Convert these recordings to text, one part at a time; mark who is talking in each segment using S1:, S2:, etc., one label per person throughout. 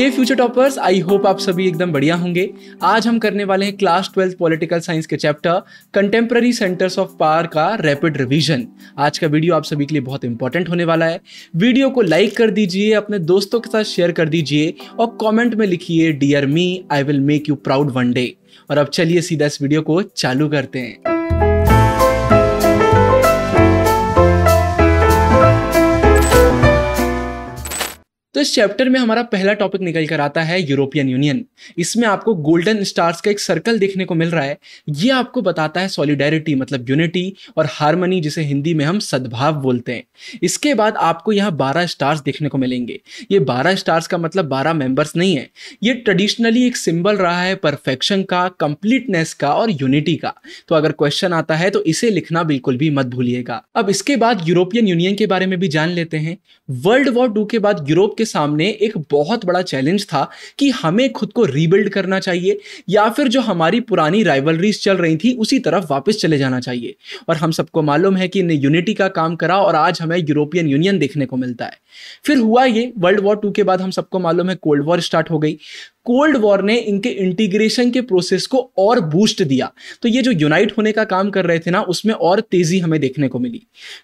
S1: hey future toppers I hope आप सभी एकदम बढ़िया होंगे आज हम करने वाले हैं क्लास ट्वेल्थ पॉलिटिकल साइंस के chapter contemporary centres of power का रैपिड रिवीजन आज का वीडियो आप सभी के लिए बहुत इंपॉर्टेंट होने वाला है वीडियो को लाइक कर दीजिए अपने दोस्तों के साथ शेयर कर दीजिए और कॉमेंट में लिखिए dear me I will make you proud one day और अब चलिए सीधा इस वीडियो को चालू करते हैं तो इस चैप्टर में हमारा पहला टॉपिक निकल कर आता है यूरोपियन यूनियन इसमें आपको गोल्डन स्टार्स का एक सर्कल देखने को मिल रहा है ये आपको बताता है सॉलिडेरिटी मतलब यूनिटी और हारमोनी जिसे हिंदी में हम सद्भाव बोलते हैं इसके बाद आपको यहाँ बारह स्टार्स देखने को मिलेंगे ये बारह स्टार्स का मतलब बारह मेंबर्स नहीं है ये ट्रेडिशनली एक सिंबल रहा है परफेक्शन का कंप्लीटनेस का और यूनिटी का तो अगर क्वेश्चन आता है तो इसे लिखना बिल्कुल भी मत भूलिएगा अब इसके बाद यूरोपियन यूनियन के बारे में भी जान लेते हैं वर्ल्ड वॉर टू के बाद यूरोप के सामने एक बहुत बड़ा चैलेंज था कि हमें खुद को रीबिल्ड करना चाहिए या फिर जो हमारी पुरानी राइवलरीज चल रही थी उसी तरफ वापस चले जाना चाहिए और हम सबको मालूम है कि यूनिटी का काम करा और आज हमें यूरोपियन यूनियन देखने को मिलता है फिर हुआ ये वर्ल्ड वॉर टू के बाद हम सबको मालूम है कोल्ड वॉर स्टार्ट हो गई कोल्ड वॉर ने इनके इंटीग्रेशन के प्रोसेस को और बूस्ट दिया तो ये जो यूनाइट होने का काम कर रहे थे ना उसमें और तेजी हमें देखने को मिली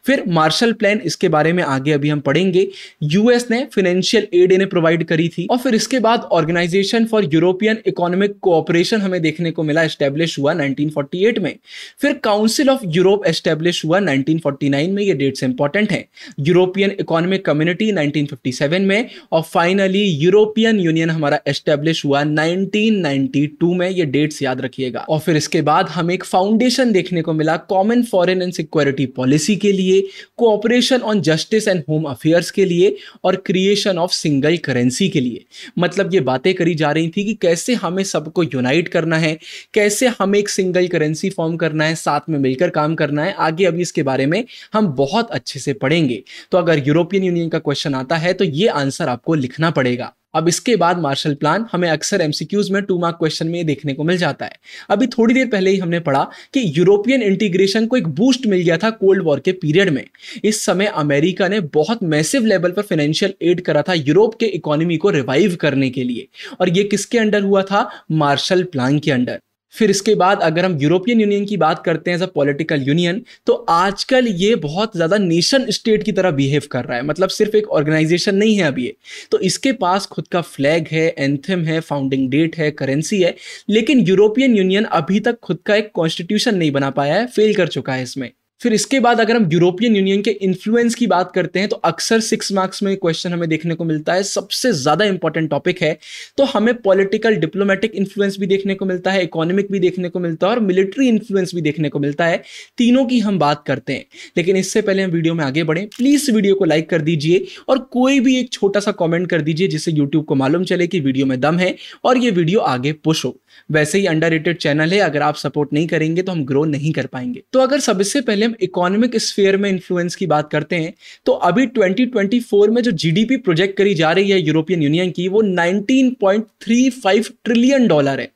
S1: फिर मार्शल प्लान इसके बारे में आगे अभी हम पढ़ेंगे यूएस ने फाइनेंशियल एड इन्हें प्रोवाइड करी थी और फिर इसके बाद organisation for European economic cooperation हमें देखने को मिला एस्टेब्लिश हुआ 1948 में फिर काउंसिल ऑफ यूरोप एस्टेब्लिश हुआ 1949 में ये डेट्स इंपॉर्टेंट है यूरोपियन इकोनॉमिक कम्युनिटी 1957 में और फाइनली यूरोपियन यूनियन हमारा एस्टेब्लिश पब्लिश हुआ 1992 में ये डेट्स याद रखिएगा और फिर इसके बाद हम एक फाउंडेशन देखने को मिला common foreign and security policy के लिए cooperation on justice and home affairs के लिए और क्रिएशन ऑफ सिंगल करेंसी के लिए मतलब ये बातें करी जा रही थी कि कैसे हमें सबको यूनाइट करना है कैसे हमें एक सिंगल करेंसी फॉर्म करना है साथ में मिलकर काम करना है आगे अभी इसके बारे में हम बहुत अच्छे से पढ़ेंगे तो अगर यूरोपियन यूनियन का क्वेश्चन आता है तो ये आंसर आपको लिखना पड़ेगा अब इसके बाद मार्शल प्लान हमें अक्सर एमसीक्यूज में टू मार्क क्वेश्चन में देखने को मिल जाता है अभी थोड़ी देर पहले ही हमने पढ़ा कि यूरोपियन इंटीग्रेशन को एक बूस्ट मिल गया था कोल्ड वॉर के पीरियड में इस समय अमेरिका ने बहुत मैसिव लेवल पर फाइनेंशियल एड करा था यूरोप के इकोनॉमी को रिवाइव करने के लिए और ये किसके अंडर हुआ था मार्शल प्लान के अंडर फिर इसके बाद अगर हम यूरोपियन यूनियन की बात करते हैं एज अ पॉलिटिकल यूनियन तो आजकल ये बहुत ज़्यादा नेशन स्टेट की तरह बिहेव कर रहा है मतलब सिर्फ एक ऑर्गेनाइजेशन नहीं है अभी ये तो इसके पास खुद का फ्लैग है एंथम है फाउंडिंग डेट है करेंसी है लेकिन यूरोपियन यूनियन अभी तक खुद का एक कॉन्स्टिट्यूशन नहीं बना पाया है फेल कर चुका है इसमें फिर इसके बाद अगर हम यूरोपियन यूनियन के इन्फ्लुएंस की बात करते हैं तो अक्सर सिक्स मार्क्स में क्वेश्चन हमें देखने को मिलता है सबसे ज़्यादा इंपॉर्टेंट टॉपिक है तो हमें पॉलिटिकल डिप्लोमेटिक इन्फ्लुएंस भी देखने को मिलता है इकोनॉमिक भी देखने को मिलता है और मिलिट्री इन्फ्लुएंस भी देखने को मिलता है तीनों की हम बात करते हैं लेकिन इससे पहले हम वीडियो में आगे बढ़ें प्लीज़ वीडियो को लाइक कर दीजिए और कोई भी एक छोटा सा कॉमेंट कर दीजिए जिससे यूट्यूब को मालूम चले कि वीडियो में दम है और ये वीडियो आगे पुश हो वैसे ही अंडर चैनल है अगर आप सपोर्ट नहीं करेंगे तो हम ग्रो नहीं कर पाएंगे तो अगर सबसे पहले हम इकोनॉमिक स्फेयर में इन्फ्लुएंस की बात करते हैं तो अभी 2024 में जो जीडीपी प्रोजेक्ट करी जा रही है यूरोपियन यूनियन की वो 19.35 ट्रिलियन डॉलर है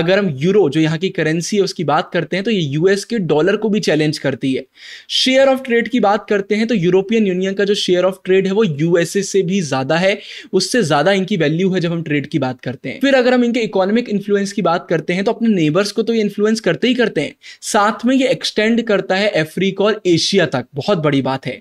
S1: अगर हम यूरो जो यहाँ की करेंसी है उसकी बात करते हैं तो ये यूएस के डॉलर को भी चैलेंज करती है शेयर ऑफ ट्रेड की बात करते हैं तो यूरोपियन यूनियन का जो शेयर ऑफ ट्रेड है वो यूएसए से भी ज्यादा है उससे ज्यादा इनकी वैल्यू है जब हम ट्रेड की बात करते हैं फिर अगर हम इनके इकोनॉमिक इन्फ्लुएंस की की बात करते हैं तो अपने नेबर्स को तो ये इन्फ्लुएंस करते ही करते हैं साथ में ये एक्सटेंड करता है अफ्रीका और एशिया तक बहुत बड़ी बात है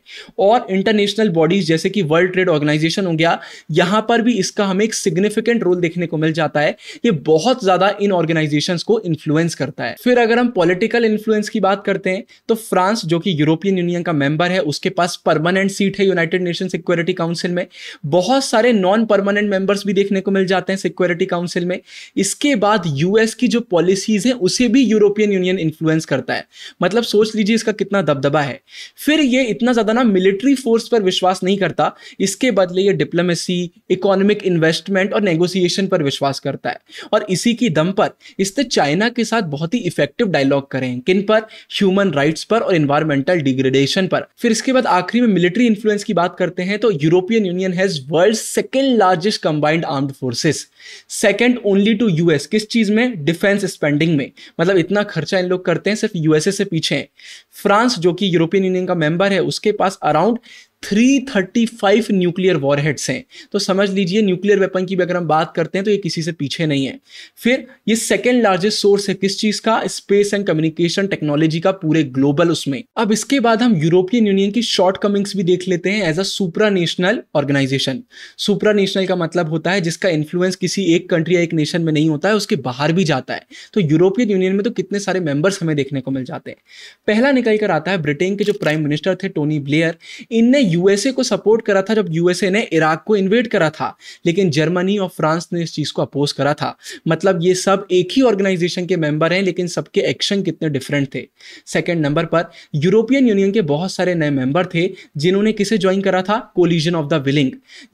S1: और इंटरनेशनल बॉडीज जैसे कि वर्ल्ड ट्रेड ऑर्गेनाइजेशन हो गया यहाँ पर भी इसका हमें एक सिग्निफिकेंट रोल देखने को मिल जाता है ये बहुत ज़्यादा इन ऑर्गेनाइजेशन को इन्फ्लुएंस करता है फिर अगर हम पॉलिटिकल इन्फ्लुएंस की बात करते हैं तो फ्रांस जो कि यूरोपियन यूनियन का मेंबर है उसके पास परमानेंट सीट है यूनाइटेड नेशन सिक्योरिटी काउंसिल में बहुत सारे नॉन परमानेंट मेंबर्स भी देखने को मिल जाते हैं सिक्योरिटी काउंसिल में इसके बाद यूएस की जो पॉलिसीज हैं उसे भी यूरोपियन यूनियन इन्फ्लुएंस करता है मतलब सोच लीजिए इसका कितना दबदबा है फिर ये इतना ज़्यादा ना मिलिट्री फोर्स पर विश्वास नहीं करता इसके बदले ये डिप्लोमेसी इकोनॉमिक इन्वेस्टमेंट और नेगोसिएशन पर विश्वास करता है और इसी की दम पर इससे चाइना के साथ बहुत ही इफेक्टिव डायलॉग करें किन पर ह्यूमन राइट्स पर और इन्वायरमेंटल डिग्रेडेशन पर फिर इसके बाद आखिरी में मिलिट्री इन्फ्लुएंस की बात करते हैं तो European union has world second largest combined armed forces second only to US किस चीज चीज में डिफेंस स्पेंडिंग में मतलब इतना खर्चा इन लोग करते हैं सिर्फ यूएसए से पीछे हैं फ्रांस जो कि यूरोपियन यूनियन का मेंबर है उसके पास अराउंड 335 न्यूक्लियर वॉरहेड्स हैं तो समझ लीजिए न्यूक्लियर वेपन की भी अगर हम बात करते हैं तो ये किसी से पीछे नहीं है फिर ये सेकेंड लार्जेस्ट सोर्स है किस चीज का स्पेस एंड कम्युनिकेशन टेक्नोलॉजी का पूरे ग्लोबल उसमें अब इसके बाद हम यूरोपियन यूनियन की शॉर्ट कमिंग्स भी देख लेते हैं as a supra national organisation supra national का मतलब होता है जिसका इन्फ्लुएंस किसी एक कंट्री या एक नेशन में नहीं होता है उसके बाहर भी जाता है तो यूरोपियन यूनियन में तो कितने सारे मेंबर्स हमें देखने को मिल जाते हैं पहला निकल कर आता है ब्रिटेन के जो प्राइम मिनिस्टर थे टोनी ब्लेयर इनने यूएसए को सपोर्ट करा था जब यूएसए ने इराक को इन्वेट करा था लेकिन जर्मनी और फ्रांस ने इस चीज़ को अपोज करा था मतलब ये सब एक ही ऑर्गेनाइजेशन के मेंबर हैं लेकिन सबके एक्शन कितने डिफरेंट थे सेकेंड नंबर पर यूरोपियन यूनियन के बहुत सारे नए मेंबर थे जिन्होंने किसे ज्वाइन करा था कोलिजन ऑफ द विलिंग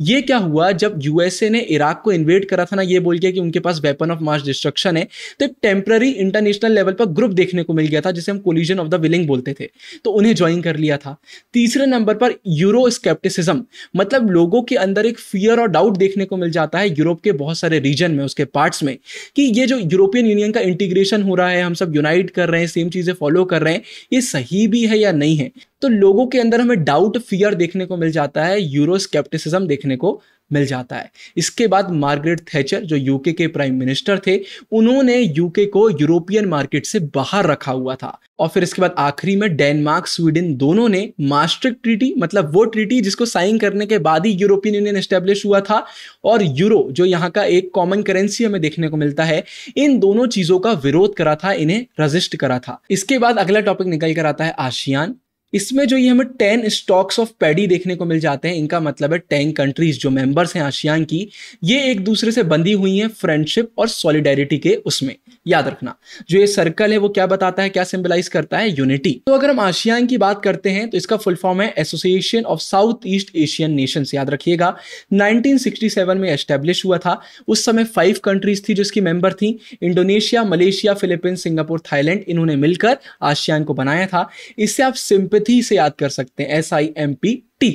S1: ये क्या हुआ जब यूएसए ने इराक को इन्वेट करा था ना ये बोल के कि उनके पास वेपन ऑफ मास डिस्ट्रक्शन है तो एक टेम्प्ररी इंटरनेशनल लेवल पर ग्रुप देखने को मिल गया था जिसे हम कोलिजन ऑफ द विलिंग बोलते थे तो उन्हें ज्वाइन कर लिया था तीसरे नंबर पर यूरो स्केप्टिसिज्म मतलब लोगों के अंदर एक फियर और डाउट देखने को मिल जाता है यूरोप के बहुत सारे रीजन में उसके पार्ट्स में कि ये जो यूरोपियन यूनियन का इंटीग्रेशन हो रहा है हम सब यूनाइट कर रहे हैं सेम चीज़ें फॉलो कर रहे हैं ये सही भी है या नहीं है तो लोगों के अंदर हमें डाउट फियर देखने को मिल जाता है यूरोस्केप्टिसिज्म देखने को मिल जाता है इसके बाद मार्गरेट थैचर जो यूके के प्राइम मिनिस्टर थे उन्होंने यूके को यूरोपियन मार्केट से बाहर रखा हुआ था और फिर इसके बाद आखिरी में डेनमार्क स्वीडन दोनों ने मास्टर ट्रीटी मतलब वो ट्रीटी जिसको साइन करने के बाद ही यूरोपियन यूनियन एस्टेब्लिश हुआ था और यूरो जो यहाँ का एक कॉमन करेंसी हमें देखने को मिलता है इन दोनों चीजों का विरोध करा था इन्हें रजिस्ट करा था इसके बाद अगला टॉपिक निकल कर आता है आशियान इसमें जो ये हमें टेन स्टॉक्स ऑफ पैडी देखने को मिल जाते हैं इनका मतलब है टेन कंट्रीज जो मेंबर्स हैं आशियान की ये एक दूसरे से बंधी हुई हैं फ्रेंडशिप और सॉलिडेरिटी के उसमें याद रखना जो ये सर्कल है वो क्या बताता है क्या सिंबलाइज करता है यूनिटी तो अगर हम आशियान की बात करते हैं तो इसका फुल फॉर्म है association of south east Asian nations याद रखिएगा 1967 में एस्टेब्लिश हुआ था उस समय फाइव कंट्रीज थी जिसकी मेंबर थी Indonesia Malaysia Philippines Singapore Thailand इन्होंने मिलकर आशियान को बनाया था इससे आप सिंपल होम्योपैथी से याद कर सकते हैं S I M P T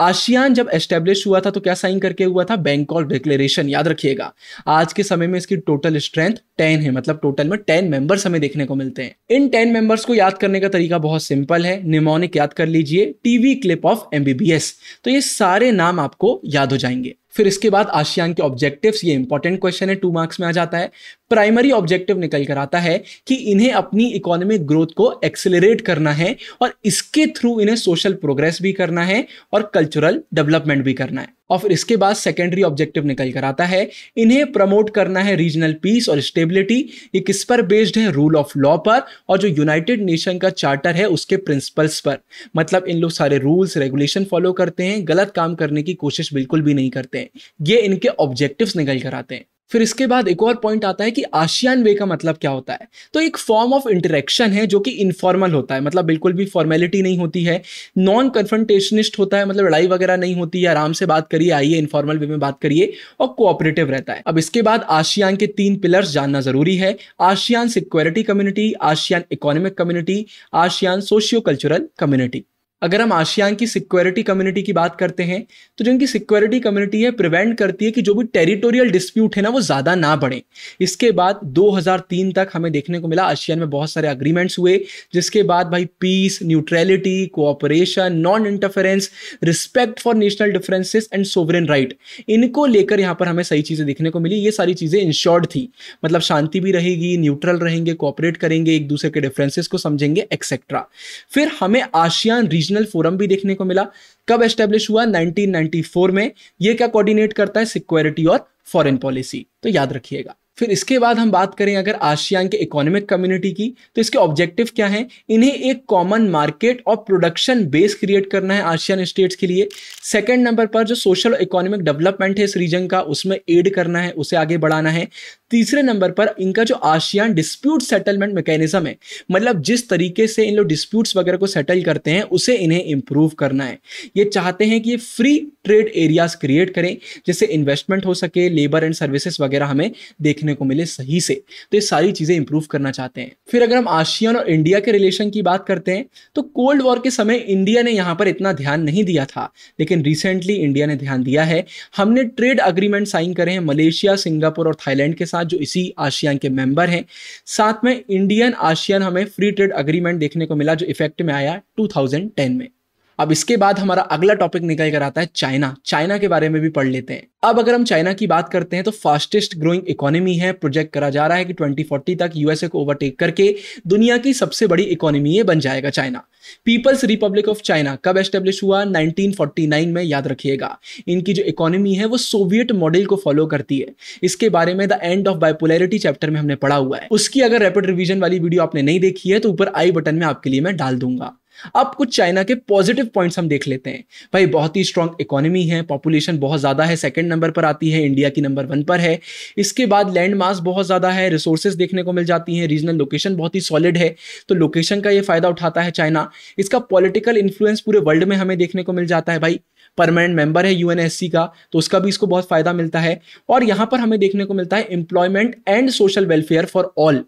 S1: ASEAN जब एस्टेब्लिश हुआ था तो क्या साइन करके हुआ था बैंक ऑफ डिक्लेरेशन याद रखिएगा आज के समय में इसकी टोटल स्ट्रेंथ टेन है मतलब टोटल में टेन मेंबर्स हमें देखने को मिलते हैं इन टेन मेंबर्स को याद करने का तरीका बहुत सिंपल है निमोनिक याद कर लीजिए टीवी क्लिप ऑफ एमबीबीएस तो ये सारे नाम आपको याद हो जाएंगे फिर इसके बाद आशियान के ऑब्जेक्टिव्स ये इंपॉर्टेंट क्वेश्चन है टू मार्क्स में आ जाता है प्राइमरी ऑब्जेक्टिव निकल कर आता है कि इन्हें अपनी इकोनॉमिक ग्रोथ को एक्सेलरेट करना है और इसके थ्रू इन्हें सोशल प्रोग्रेस भी करना है और कल्चरल डेवलपमेंट भी करना है और फिर इसके बाद सेकेंडरी ऑब्जेक्टिव निकल कर आता है इन्हें प्रमोट करना है रीजनल पीस और स्टेबिलिटी ये किस पर बेस्ड है रूल ऑफ लॉ पर और जो यूनाइटेड नेशन का चार्टर है उसके प्रिंसिपल्स पर मतलब इन लोग सारे रूल्स रेगुलेशन फॉलो करते हैं गलत काम करने की कोशिश बिल्कुल भी नहीं करते हैं ये इनके ऑब्जेक्टिव्स निकल कर आते हैं फिर इसके बाद एक और पॉइंट आता है कि आशियान वे का मतलब क्या होता है तो एक फॉर्म ऑफ इंटरेक्शन है जो कि इनफॉर्मल होता है मतलब बिल्कुल भी फॉर्मेलिटी नहीं होती है नॉन कन्फ्रंटेशनिस्ट होता है मतलब लड़ाई वगैरह नहीं होती है आराम से बात करिए आइए इनफॉर्मल वे में बात करिए और कोऑपरेटिव रहता है अब इसके बाद आशियान के तीन पिलर्स जानना जरूरी है ASEAN security community ASEAN economic community ASEAN socio cultural community अगर हम आसियान की सिक्योरिटी कम्युनिटी की बात करते हैं तो जो इनकी सिक्योरिटी कम्युनिटी है प्रिवेंट करती है कि जो भी टेरिटोरियल डिस्प्यूट है ना वो ज़्यादा ना बढ़े इसके बाद 2003 तक हमें देखने को मिला आशियान में बहुत सारे अग्रीमेंट्स हुए जिसके बाद भाई peace neutrality cooperation non interference respect for national differences and sovereign right इनको लेकर यहाँ पर हमें सही चीज़ें देखने को मिली ये सारी चीज़ें इंश्योर्ड थी मतलब शांति भी रहेगी न्यूट्रल रहेंगे कोऑपरेट करेंगे एक दूसरे के डिफरेंसेस को समझेंगे एक्सेट्रा फिर हमें आसियान रीजन रीजनल फोरम भी देखने को मिला कब एस्टेब्लिश हुआ 1994 में यह क्या कोऑर्डिनेट करता है सिक्योरिटी और फॉरेन पॉलिसी तो याद रखिएगा फिर इसके बाद हम बात करें अगर आशियान के इकोनॉमिक कम्युनिटी की तो इसके ऑब्जेक्टिव क्या हैं इन्हें एक कॉमन मार्केट और प्रोडक्शन बेस क्रिएट करना है आशियान स्टेट्स के लिए सेकेंड नंबर पर जो सोशल इकोनॉमिक डेवलपमेंट है इस रीजन का उसमें एड करना है उसे आगे बढ़ाना है तीसरे नंबर पर इनका जो आशियान डिस्प्यूट सेटलमेंट मैकेनिज्म है मतलब जिस तरीके से इन लोग डिस्प्यूट्स वगैरह को सेटल करते हैं उसे इन्हें इंप्रूव करना है ये चाहते हैं कि ये फ्री ट्रेड एरियाज क्रिएट करें जिससे इन्वेस्टमेंट हो सके लेबर एंड सर्विसेज वगैरह हमें देखने देखने को मिले सही से तो ये सारी चीज़ें इंप्रूव करना चाहते हैं फिर अगर हम आशियान और इंडिया के रिलेशन की बात करते हैं तो कोल्ड वॉर के समय इंडिया ने यहाँ पर इतना ध्यान नहीं दिया था लेकिन रिसेंटली इंडिया ने ध्यान दिया है हमने ट्रेड अग्रीमेंट साइन करे हैं मलेशिया सिंगापुर और थाईलैंड के साथ जो इसी आशियान के मेंबर हैं साथ में इंडियन आशियान हमें फ्री ट्रेड अग्रीमेंट देखने को मिला जो इफेक्ट में आया 2010 में अब इसके बाद हमारा अगला टॉपिक निकल कर आता है चाइना चाइना के बारे में भी पढ़ लेते हैं अब अगर हम चाइना की बात करते हैं तो फास्टेस्ट ग्रोइंग इकोनॉमी है प्रोजेक्ट करा जा रहा है कि 2040 तक यूएसए को ओवरटेक करके दुनिया की सबसे बड़ी इकोनॉमी ये बन जाएगा China People's Republic of China कब एस्टेब्लिश हुआ 1949 में याद रखिएगा इनकी जो इकोनॉमी है वो सोवियत मॉडल को फॉलो करती है इसके बारे में the end of bipolarity chapter में हमने पढ़ा हुआ है उसकी अगर रैपिड रिविजन वाली वीडियो आपने नहीं देखी है तो ऊपर आई बटन में आपके लिए मैं डाल दूंगा अब कुछ चाइना के पॉजिटिव पॉइंट्स हम देख लेते हैं भाई बहुत ही स्ट्रांग इकोनॉमी है पॉपुलेशन बहुत ज़्यादा है सेकंड नंबर पर आती है इंडिया की नंबर वन पर है इसके बाद लैंड मास बहुत ज़्यादा है रिसोर्सेज देखने को मिल जाती हैं रीजनल लोकेशन बहुत ही सॉलिड है तो लोकेशन का ये फ़ायदा उठाता है चाइना इसका पॉलिटिकल इन्फ्लुएंस पूरे वर्ल्ड में हमें देखने को मिल जाता है भाई परमानेंट मेंबर है यूएनएससी का तो उसका भी इसको बहुत फायदा मिलता है और यहां पर हमें देखने को मिलता है employment and social welfare for all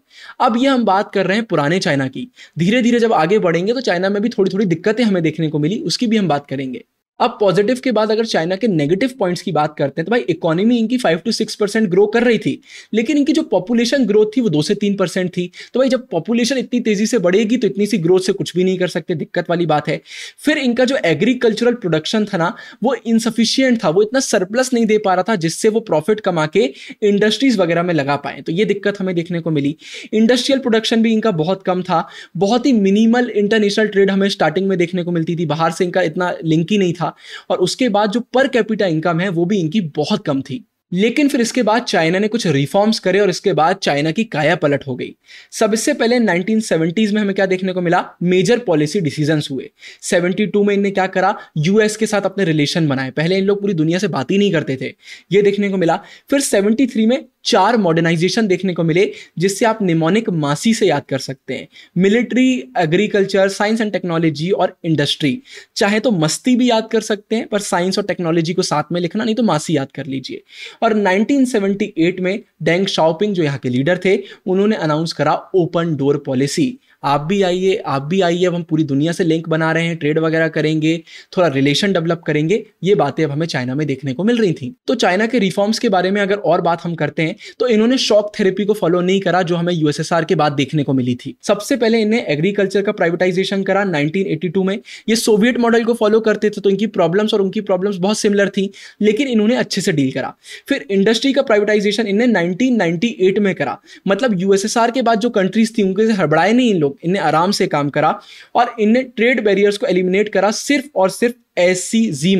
S1: अब ये हम बात कर रहे हैं पुराने चाइना की धीरे धीरे जब आगे बढ़ेंगे तो चाइना में भी थोड़ी थोड़ी दिक्कतें हमें देखने को मिली उसकी भी हम बात करेंगे अब पॉजिटिव के बाद अगर चाइना के नेगेटिव पॉइंट्स की बात करते हैं तो भाई इकोनॉमी इनकी five two six percent grow कर रही थी लेकिन इनकी जो पॉपुलेशन ग्रोथ थी वो दो से तीन परसेंट थी तो भाई जब पॉपुलेशन इतनी तेजी से बढ़ेगी तो इतनी सी ग्रोथ से कुछ भी नहीं कर सकते दिक्कत वाली बात है फिर इनका जो एग्रीकल्चरल प्रोडक्शन था ना वो इनसफिशियंट था वो इतना सरप्लस नहीं दे पा रहा था जिससे वो प्रॉफिट कमा के इंडस्ट्रीज वगैरह में लगा पाए तो ये दिक्कत हमें देखने को मिली इंडस्ट्रियल प्रोडक्शन भी इनका बहुत कम था बहुत ही मिनिमल इंटरनेशनल ट्रेड हमें स्टार्टिंग में देखने को मिलती थी बाहर से इनका इतना लिंक ही नहीं था और उसके बाद जो पर कैपिटा इनकम है वो भी इनकी बहुत कम थी लेकिन फिर इसके बाद चाइना ने कुछ रिफॉर्म्स करे और इसके बाद चाइना की काया पलट हो गई सबसे पहले 1970s में हमें क्या देखने को मिला मेजर पॉलिसी डिसीजंस हुए 72 में इनने क्या करा यूएस के साथ अपने रिलेशन बनाए पहले इन लोग पूरी दुनिया से बात ही नहीं करते थे ये देखने को मिला फिर 73 में चार मॉडर्नाइजेशन देखने को मिले जिससे आप निमोनिक मासी से याद कर सकते हैं military agriculture science and technology और इंडस्ट्री चाहे तो मस्ती भी याद कर सकते हैं पर साइंस और टेक्नोलॉजी को साथ में लिखना नहीं तो मासी याद कर लीजिए और 1978 में डेंग शाओपिंग जो यहाँ के लीडर थे उन्होंने अनाउंस करा ओपन डोर पॉलिसी आप भी आइए आप भी आइए अब हम पूरी दुनिया से लिंक बना रहे हैं ट्रेड वगैरह करेंगे थोड़ा रिलेशन डेवलप करेंगे ये बातें अब हमें चाइना में देखने को मिल रही थी तो चाइना के रिफॉर्म्स के बारे में अगर और बात हम करते हैं तो इन्होंने शॉक थेरेपी को फॉलो नहीं करा जो हमें यूएसएसआर के बाद देखने को मिली थी सबसे पहले इन्हें एग्रीकल्चर का प्राइवेटाइजेशन करा नाइनटीन में ये सोवियत मॉडल को फॉलो करते थे तो इनकी प्रॉब्लम्स और उनकी प्रॉब्लम्स बहुत सिमिलर थी लेकिन इन्होंने अच्छे से डील करा फिर इंडस्ट्री का प्राइवेटाइजेशन इन्हें नाइनटीन में करा मतलब यूएसएसआर के बाद जो कंट्रीज थी उनके से हड़बड़ाए नहीं इन लोग लोग इनने आराम से काम करा और इनने ट्रेड बैरियर्स को एलिमिनेट करा सिर्फ और सिर्फ एस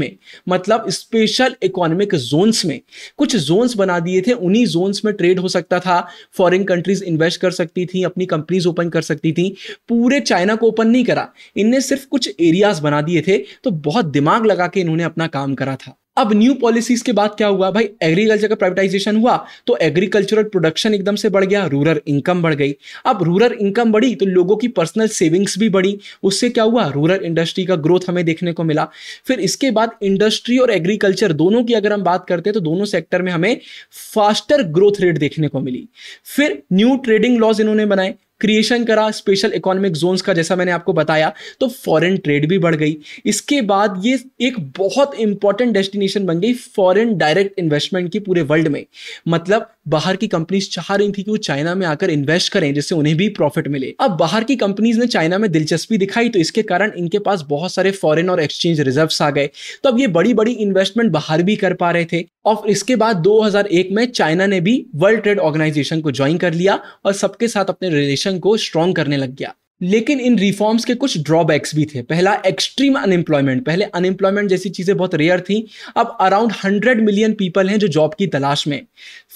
S1: में मतलब स्पेशल इकोनॉमिक जोन्स में कुछ जोन्स बना दिए थे उन्हीं जोन्स में ट्रेड हो सकता था फॉरेन कंट्रीज इन्वेस्ट कर सकती थी अपनी कंपनीज ओपन कर सकती थी पूरे चाइना को ओपन नहीं करा इनने सिर्फ कुछ एरियाज बना दिए थे तो बहुत दिमाग लगा के इन्होंने अपना काम करा था अब न्यू पॉलिसीज के बाद क्या हुआ भाई एग्रीकल्चर का प्राइवेटाइजेशन हुआ तो एग्रीकल्चरल प्रोडक्शन एकदम से बढ़ गया रूरल इनकम बढ़ गई अब रूरल इनकम बढ़ी तो लोगों की पर्सनल सेविंग्स भी बढ़ी उससे क्या हुआ रूरल इंडस्ट्री का ग्रोथ हमें देखने को मिला फिर इसके बाद इंडस्ट्री और एग्रीकल्चर दोनों की अगर हम बात करते हैं तो दोनों सेक्टर में हमें फास्टर ग्रोथ रेट देखने को मिली फिर न्यू ट्रेडिंग लॉज इन्होंने बनाए क्रिएशन करा स्पेशल इकोनॉमिक जोन्स का जैसा मैंने आपको बताया तो फॉरेन ट्रेड भी बढ़ गई इसके बाद ये एक बहुत इंपॉर्टेंट डेस्टिनेशन बन गई फॉरेन डायरेक्ट इन्वेस्टमेंट की पूरे वर्ल्ड में मतलब बाहर की कंपनीज चाह रही थी कि वो चाइना में आकर इन्वेस्ट करें जिससे उन्हें भी प्रॉफिट मिले अब बाहर की कंपनीज ने चाइना में दिलचस्पी दिखाई तो इसके कारण इनके पास बहुत सारे फॉरेन और एक्सचेंज रिजर्व आ गए तो अब ये बड़ी बड़ी इन्वेस्टमेंट बाहर भी कर पा रहे थे और इसके बाद 2001 में चाइना ने भी वर्ल्ड ट्रेड ऑर्गेनाइजेशन को ज्वाइन कर लिया और सबके साथ अपने रिलेशन को स्ट्रॉन्ग करने लग गया लेकिन इन रिफॉर्म्स के कुछ ड्रॉबैक्स भी थे पहला एक्सट्रीम अनएम्प्लॉयमेंट पहले अनएम्प्लॉयमेंट जैसी चीज़ें बहुत रेयर थी अब अराउंड हंड्रेड मिलियन पीपल हैं जो जॉब की तलाश में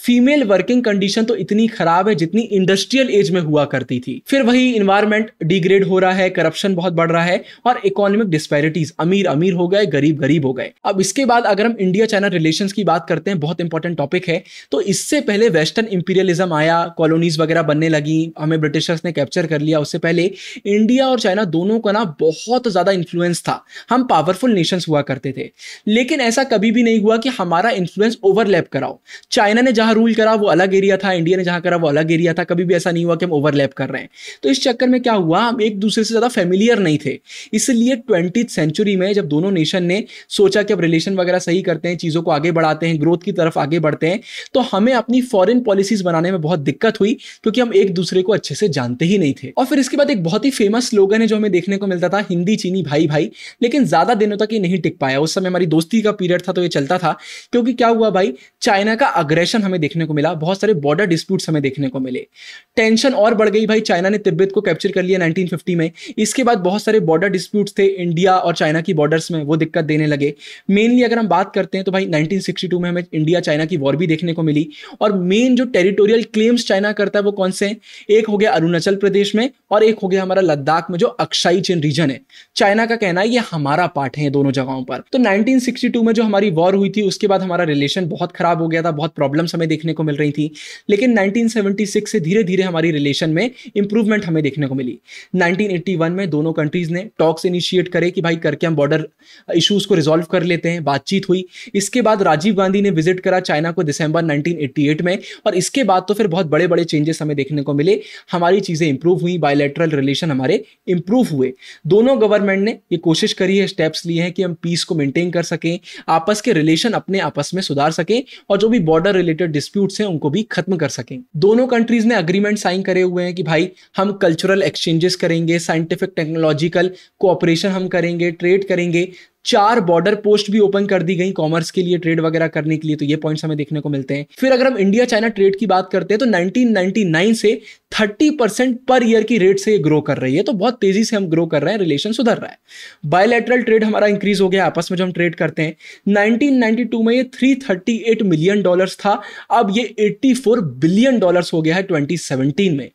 S1: फीमेल वर्किंग कंडीशन तो इतनी खराब है जितनी इंडस्ट्रियल एज में हुआ करती थी फिर वही इन्वायरमेंट डिग्रेड हो रहा है करप्शन बहुत बढ़ रहा है और इकोनॉमिक डिस्पैरिटीज अमीर अमीर हो गए गरीब गरीब हो गए अब इसके बाद अगर हम इंडिया चाइना रिलेशन की बात करते हैं बहुत इंपॉर्टेंट टॉपिक है तो इससे पहले वेस्टर्न इंपीरियलिज्म आया कॉलोनीज वगैरह बनने लगी हमें ब्रिटिशर्स ने कैप्चर कर लिया उससे पहले इंडिया और चाइना दोनों का ना बहुत ज़्यादा इन्फ्लुएंस था हम पावरफुल नेशंस हुआ करते थे लेकिन ऐसा कभी भी नहीं हुआ कि हमारा इन्फ्लुएंस ओवरलैप कराओ चाइना ने जहां रूल करा वो अलग एरिया था इंडिया ने जहां करा वो अलग एरिया था कभी भी ऐसा नहीं हुआ कि हम ओवरलैप कर रहे हैं तो इस चक्कर में क्या हुआ हम एक दूसरे से ज़्यादा फेमिलियर नहीं थे इसलिए ट्वेंटी सेंचुरी में जब दोनों नेशन ने सोचा कि अब रिलेशन वगैरह सही करते हैं चीज़ों को आगे बढ़ाते हैं ग्रोथ की तरफ आगे बढ़ते हैं तो हमें अपनी फॉरेन पॉलिसीज बनाने में बहुत दिक्कत हुई क्योंकि हम एक दूसरे को अच्छे से जानते ही नहीं थे और फिर इसके बाद एक बहुत ही फेमस स्लोगन है जो हमें देखने को मिलता था हिंदी चीनी भाई भाई लेकिन ज़्यादा दिनों तक ये नहीं टिक पाया उस समय हमारी दोस्ती का पीरियड था तो ये चलता था क्योंकि क्या हुआ भाई चाइना का अग्रेशन हमें देखने को मिला बहुत सारे बॉर्डर डिस्प्यूट्स हमें देखने को मिले टेंशन और बढ़ गई भाई चाइना ने तिब्बत को कैप्चर कर लिया नाइनटीन में इसके बाद बहुत सारे बॉर्डर डिस्प्यूट्स थे इंडिया और चाइना की बॉर्डर्स में वो दिक्कत देने लगे मेनली अगर हम बात करते हैं तो भाई नाइनटीन में हमें इंडिया चाइना की वॉर भी देखने को मिली और मेन जो टेरिटोरियल क्लेम्स चाइना करता है वो कौन से हैं एक हो गया अरुणाचल प्रदेश में और एक हो हो गया हमारा लद्दाख में जो अक्षाई चिन रीजन है चाइना का कहना है ये हमारा पार्ट है दोनों जगहों पर तो 1962 में जो हमारी वॉर हुई थी उसके बाद हमारा रिलेशन बहुत खराब हो गया था बहुत प्रॉब्लम हमें देखने को मिल रही थी लेकिन 1976 से धीरे धीरे हमारी रिलेशन में इंप्रूवमेंट हमें देखने को मिली 1981 में दोनों कंट्रीज ने टॉक्स इनिशिएट करे कि भाई करके हम बॉर्डर इशूज को रिजोल्व कर लेते हैं बातचीत हुई इसके बाद राजीव गांधी ने विजिट करा चाइना को दिसंबर 1988 में और इसके बाद तो फिर बहुत बड़े बड़े चेंजेस हमें देखने को मिले हमारी चीज़ें इंप्रूव हुई बायोलेटरल रिलेशन हमारे इंप्रूव हुए दोनों गवर्नमेंट ने ये कोशिश करी है स्टेप्स लिए हैं कि हम पीस को मेंटेन कर सकें आपस के रिलेशन अपने आपस में सुधार सकें और जो भी बॉर्डर रिलेटेड डिस्प्यूट्स हैं उनको भी खत्म कर सकें दोनों कंट्रीज ने अग्रीमेंट साइन करे हुए हैं कि भाई हम कल्चरल एक्सचेंजेस करेंगे साइंटिफिक टेक्नोलॉजिकल कोऑपरेशन हम करेंगे ट्रेड करेंगे चार बॉर्डर पोस्ट भी ओपन कर दी गई कॉमर्स के लिए ट्रेड वगैरह करने के लिए तो ये पॉइंट्स हमें देखने को मिलते हैं फिर अगर हम इंडिया चाइना ट्रेड की बात करते हैं तो 1999 से 30 परसेंट पर ईयर की रेट से ये ग्रो कर रही है तो बहुत तेजी से हम ग्रो कर रहे हैं रिलेशन सुधर रहा है बायोलेटरल ट्रेड हमारा इंक्रीज हो गया आपस में जो हम ट्रेड करते हैं नाइनटीन में ये थ्री मिलियन डॉलर था अब ये एट्टी बिलियन डॉलर हो गया है ट्वेंटी में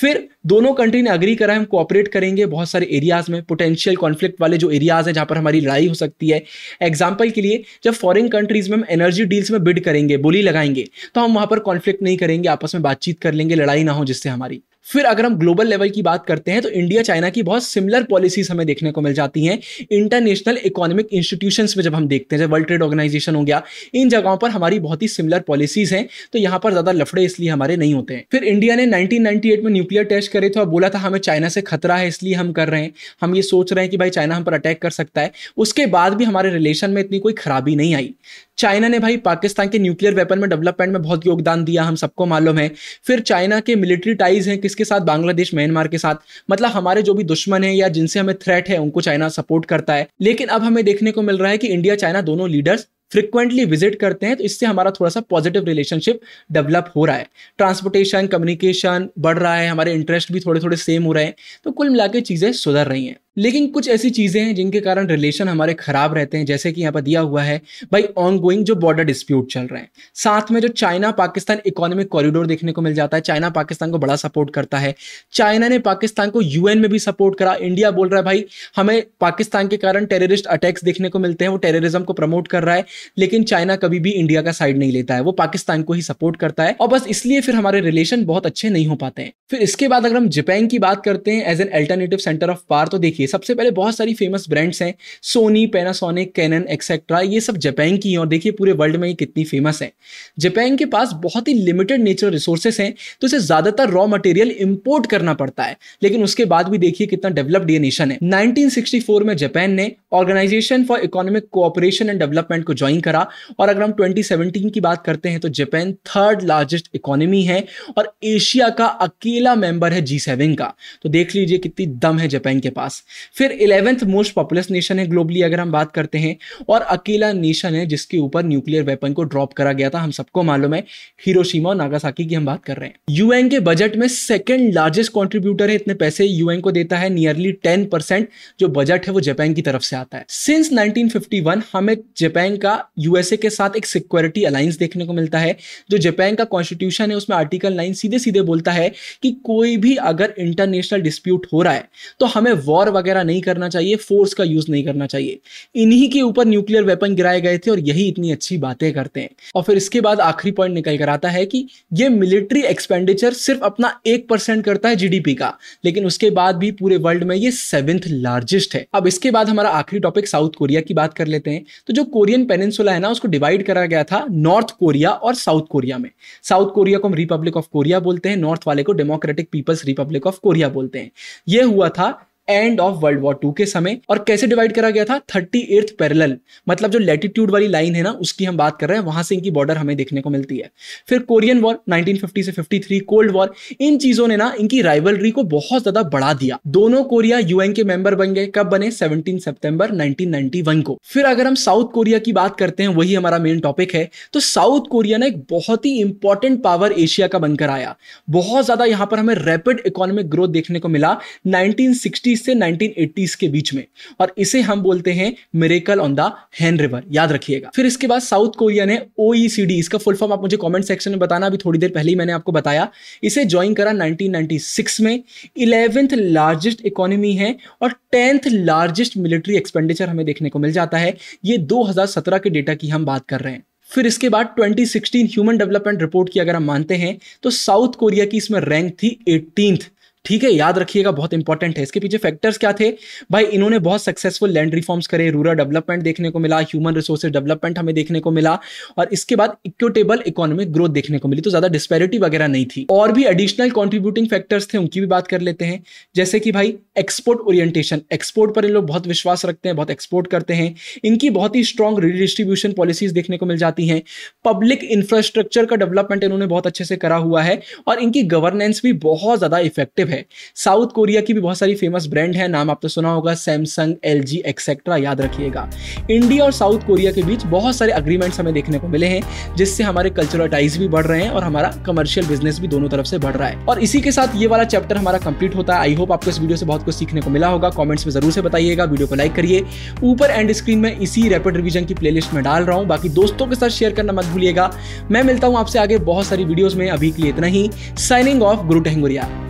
S1: फिर दोनों कंट्री ने अग्री करा है हम कोऑपरेट करेंगे बहुत सारे एरियाज में पोटेंशियल कॉन्फ्लिक्ट वाले जो एरियाज हैं जहां पर हमारी लड़ाई हो सकती है एग्जाम्पल के लिए जब फॉरेन कंट्रीज में हम एनर्जी डील्स में बिड करेंगे बोली लगाएंगे तो हम वहाँ पर कॉन्फ्लिक्ट नहीं करेंगे आपस में बातचीत कर लेंगे लड़ाई ना हो जिससे हमारी फिर अगर हम ग्लोबल लेवल की बात करते हैं तो इंडिया चाइना की बहुत सिमिलर पॉलिसीज हमें देखने को मिल जाती हैं इंटरनेशनल इकोनॉमिक इंस्टीट्यूशन में जब हम देखते हैं जब वर्ल्ड ट्रेड ऑर्गेनाइजेशन हो गया इन जगहों पर हमारी बहुत ही सिमिलर पॉलिसीज हैं तो यहाँ पर ज़्यादा लफड़े इसलिए हमारे नहीं होते हैं फिर इंडिया ने नाइनटीन में न्यूक्लियर टेस्ट करे थे और बोला था हमें चाइना से खतरा है इसलिए हम कर रहे हैं हम ये सोच रहे हैं कि भाई चाइना हम पर अटैक कर सकता है उसके बाद भी हमारे रिलेशन में इतनी कोई खराबी नहीं आई चाइना ने भाई पाकिस्तान के न्यूक्लियर वेपन में डेवलपमेंट में बहुत योगदान दिया हम सबको मालूम है फिर चाइना के मिलिट्री टाइज हैं किसके साथ बांग्लादेश म्यांमार के साथ मतलब हमारे जो भी दुश्मन है या जिनसे हमें थ्रेट है उनको चाइना सपोर्ट करता है लेकिन अब हमें देखने को मिल रहा है कि इंडिया चाइना दोनों लीडर्स फ्रिक्वेंटली विजिट करते हैं तो इससे हमारा थोड़ा सा पॉजिटिव रिलेशनशिप डेवलप हो रहा है ट्रांसपोर्टेशन कम्युनिकेशन बढ़ रहा है हमारे इंटरेस्ट भी थोड़े थोड़े सेम हो रहे हैं तो कुल मिला चीज़ें सुधर रही हैं लेकिन कुछ ऐसी चीज़ें हैं जिनके कारण रिलेशन हमारे ख़राब रहते हैं जैसे कि यहाँ पर दिया हुआ है भाई ऑनगोइंग जो बॉर्डर डिस्प्यूट चल रहे हैं साथ में जो चाइना पाकिस्तान इकोनॉमिक कॉरिडोर देखने को मिल जाता है चाइना पाकिस्तान को बड़ा सपोर्ट करता है चाइना ने पाकिस्तान को यूएन में भी सपोर्ट करा इंडिया बोल रहा है भाई हमें पाकिस्तान के कारण टेररिस्ट अटैक्स देखने को मिलते हैं वो टेररिज्म को प्रमोट कर रहा है लेकिन चाइना कभी भी इंडिया का साइड नहीं लेता है वो पाकिस्तान को ही सपोर्ट करता है और बस इसलिए फिर हमारे रिलेशन बहुत अच्छे नहीं हो पाते हैं फिर इसके बाद अगर हम जापान की बात करते हैं as an alternative centre of power तो देखिए देखिए सबसे पहले बहुत सारी फेमस ब्रांड्स हैं सोनी पैनासोनिक कैनन एक्सेट्रा ये सब जापान की हैं और देखिए पूरे वर्ल्ड में ये कितनी फेमस हैं जापान के पास बहुत ही लिमिटेड नेचुरल रिसोर्सेस हैं तो इसे ज़्यादातर रॉ मटेरियल इम्पोर्ट करना पड़ता है लेकिन उसके बाद भी देखिए कितना डेवलप्ड ये नेशन है नाइनटीन में जापान ने organisation for economic cooperation and development को ज्वाइन करा और अगर हम ट्वेंटी की बात करते हैं तो जापान थर्ड लार्जेस्ट इकोनॉमी है और एशिया का अकेला मेंबर है जी का तो देख लीजिए कितनी दम है जापान के पास फिर इलेवेंथ मोस्ट पॉपुलस नेशन है ग्लोबली अगर हम बात करते हैं और अकेला नेशन है जिसके ऊपर न्यूक्लियर वेपन को ड्रॉप करा गया था हम सबको मालूम है हिरोशिमा और नागासाकी की हम बात कर रहे हैं यूएन के बजट में सेकेंड लार्जेस्ट कॉन्ट्रीब्यूटर है इतने पैसे यूएन को देता है नियरली टेन जो बजट है वो जापान की तरफ से आता है सिंस नाइनटीन हमें जापान का यूएसए के साथ एक सिक्योरिटी अलायंस देखने को मिलता है जो जापान का कॉन्स्टिट्यूशन है उसमें आर्टिकल नाइन सीधे सीधे बोलता है कि कोई भी अगर इंटरनेशनल डिस्प्यूट हो रहा है तो हमें वॉर वगैरह नहीं करना चाहिए फोर्स का यूज नहीं करना चाहिए इन्हीं के ऊपर न्यूक्लियर वेपन गिराए गए थे और यही इतनी अच्छी बातें करते हैं और फिर इसके बाद आखिरी पॉइंट निकल कर आता है कि ये मिलिट्री एक्सपेंडिचर सिर्फ अपना एक परसेंट करता है जीडीपी का लेकिन उसके बाद भी पूरे वर्ल्ड में ये सेवेंथ लार्जेस्ट है अब इसके बाद हमारा आखिरी टॉपिक साउथ कोरिया की बात कर लेते हैं तो जो कोरियन पेनिनसुला है ना उसको डिवाइड करा गया था नॉर्थ कोरिया और साउथ कोरिया में साउथ कोरिया को हम रिपब्लिक ऑफ कोरिया बोलते हैं नॉर्थ वाले को democratic People's Republic of Korea बोलते हैं यह हुआ था end of world war two के समय और कैसे डिवाइड करा गया था थर्टी एर्थ पैरल मतलब जो लेटीट्यूड वाली लाइन है ना उसकी हम बात कर रहे हैं वहां से इनकी बॉर्डर हमें देखने को मिलती है फिर कोरियन वॉर 1950 से 53 कोल्ड वॉर इन चीजों ने ना इनकी राइवलरी को बहुत ज्यादा बढ़ा दिया दोनों कोरिया यूएन के मेंबर बन गए कब बने 17 सितंबर 1991 को फिर अगर हम साउथ कोरिया की बात करते हैं वही हमारा मेन टॉपिक है तो साउथ कोरिया ना एक बहुत ही इंपॉर्टेंट पावर एशिया का बनकर आया बहुत ज्यादा यहां पर हमें रैपिड इकोनॉमिक ग्रोथ देखने को मिला नाइनटीन सिक्सटी 1960s से 1980s के बीच में और इसे हम बोलते हैं miracle on the Han river याद रखिएगा फिर इसके बाद साउथ कोरिया ने ओ इसका फुल फॉर्म आप मुझे कॉमेंट सेक्शन में बताना अभी थोड़ी देर पहले ही मैंने आपको बताया इसे ज्वाइन करा 1996 में इलेवेंथ लार्जेस्ट इकोनॉमी है और टेंथ लार्जेस्ट मिलिट्री एक्सपेंडिचर हमें देखने को मिल जाता है ये 2017 के डेटा की हम बात कर रहे हैं फिर इसके बाद 2016 ह्यूमन डेवलपमेंट रिपोर्ट की अगर हम मानते हैं तो साउथ कोरिया की इसमें रैंक थी एटीनथ ठीक है याद रखिएगा बहुत इंपॉर्टेंट है इसके पीछे फैक्टर्स क्या थे भाई इन्होंने बहुत सक्सेसफुल लैंड रिफॉर्म्स करे रूरल डेवलपमेंट देखने को मिला ह्यूमन रिसोर्सेज डेवलपमेंट हमें देखने को मिला और इसके बाद इक्विटेबल इकोनॉमिक ग्रोथ देखने को मिली तो ज्यादा डिस्पेरिटी वगैरह नहीं थी और भी एडिशनल कॉन्ट्रीब्यूटिंग फैक्टर्स थे उनकी भी बात कर लेते हैं जैसे कि भाई एक्सपोर्ट ओरिएंटेशन एक्सपोर्ट पर इन लोग बहुत विश्वास रखते हैं बहुत एक्सपोर्ट करते हैं इनकी बहुत ही स्ट्रॉन्ग रिडिस्ट्रीब्यूशन पॉलिसीज देखने को मिल जाती हैं पब्लिक इंफ्रास्ट्रक्चर का डेवलपमेंट इन्होंने बहुत अच्छे से करा हुआ है और इनकी गवर्नेंस भी बहुत ज्यादा इफेक्टिव है साउथ कोरिया की भी बहुत सारी फेमस ब्रांड है नाम आपने सुना होगा सैमसंग एल जी एक्सेट्रा याद रखिएगा इंडिया और साउथ कोरिया के बीच बहुत सारे अग्रीमेंट्स हमें देखने को मिले हैं जिससे हमारे कल्चरल टाइज भी बढ़ रहे हैं और हमारा कमर्शियल बिजनेस भी दोनों तरफ से बढ़ रहा है और इसी के साथ ये वाला चैप्टर हमारा कंप्लीट होता है आई होप आपको इस वीडियो से बहुत कुछ सीखने को मिला होगा कॉमेंट्स में जरूर से बताइएगा वीडियो को लाइक करिए ऊपर एंड स्क्रीन में इसी रैपिड रिविजन की प्लेलिस्ट में डाल रहा हूँ बाकी दोस्तों के साथ शेयर करना मत भूलिएगा मैं मिलता हूँ आपसे आगे बहुत सारी वीडियोज में अभी के लिए इतना ही साइनिंग ऑफ गुरु टहंगुरिया